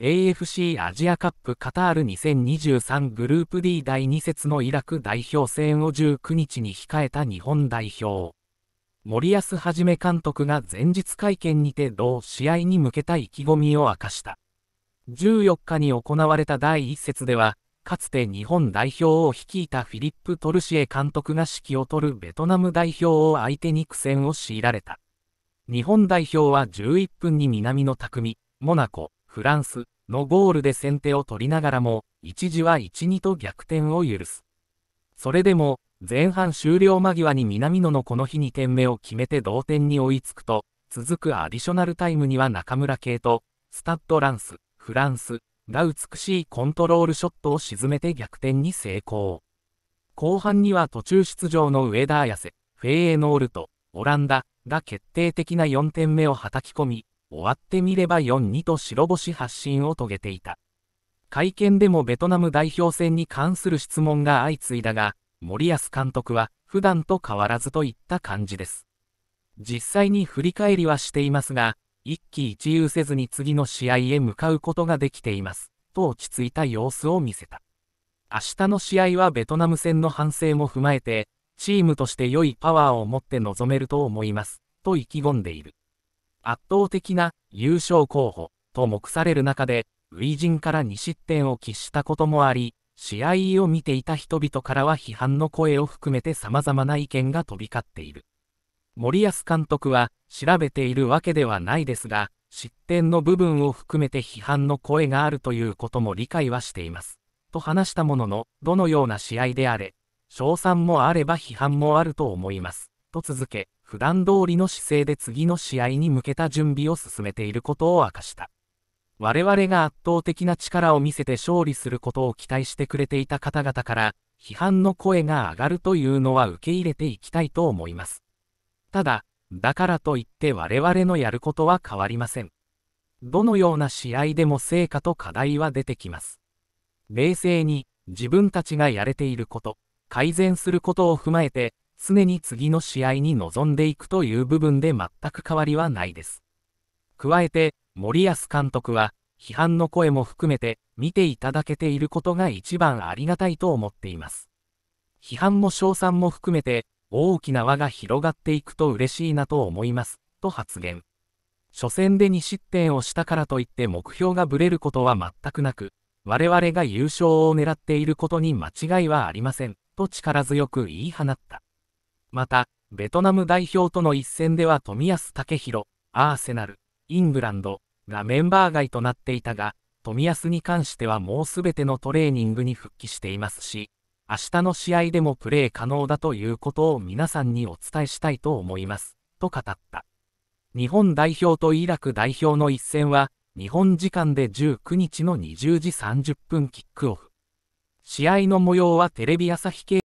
AFC アジアカップカタール2023グループ D 第2節のイラク代表戦を19日に控えた日本代表。森保一監督が前日会見にて同試合に向けた意気込みを明かした。14日に行われた第1節では、かつて日本代表を率いたフィリップ・トルシエ監督が指揮を取るベトナム代表を相手に苦戦を強いられた。日本代表は11分に南の匠、モナコ、フランスのゴールで先手を取りながらも、一時は1-2と逆転を許す。それでも、前半終了間際に南野のこの日2点目を決めて同点に追いつくと、続くアディショナルタイムには中村系と、スタッドランス、フランスが美しいコントロールショットを沈めて逆転に成功。後半には途中出場の上田綺世、フェーエノールと、オランダが決定的な4点目をはたき込み、終わってみれば4-2と白星発進を遂げていた。会見でもベトナム代表戦に関する質問が相次いだが、森保監督は普段と変わらずといった感じです。実際に振り返りはしていますが、一喜一憂せずに次の試合へ向かうことができています、と落ち着いた様子を見せた。明日の試合はベトナム戦の反省も踏まえて、チームとして良いパワーを持って臨めると思います、と意気込んでいる。圧倒的な優勝候補と目される中で、初陣から2失点を喫したこともあり、試合を見ていた人々からは批判の声を含めて様々な意見が飛び交っている。森保監督は調べているわけではないですが、失点の部分を含めて批判の声があるということも理解はしています。と話したものの、どのような試合であれ、賞賛もあれば批判もあると思います。と続け、普段通りの姿勢で次の試合に向けた準備を進めていることを明かした。我々が圧倒的な力を見せて勝利することを期待してくれていた方々から、批判の声が上がるというのは受け入れていきたいと思います。ただ、だからといって我々のやることは変わりません。どのような試合でも成果と課題は出てきます。冷静に、自分たちがやれていること、改善することを踏まえて、常に次の試合に臨んでいくという部分で全く変わりはないです。加えて、森保監督は、批判の声も含めて、見ていただけていることが一番ありがたいと思っています。批判も称賛も含めて、大きな輪が広がっていくと嬉しいなと思います、と発言。初戦で2失点をしたからといって目標がぶれることは全くなく、我々が優勝を狙っていることに間違いはありません、と力強く言い放った。また、ベトナム代表との一戦では冨安健洋、アーセナル、イングランドがメンバー外となっていたが、冨安に関してはもうすべてのトレーニングに復帰していますし、明日の試合でもプレー可能だということを皆さんにお伝えしたいと思います、と語った。日本代表とイラク代表の一戦は、日本時間で19日の20時30分キックオフ。試合の模様はテレビ朝日系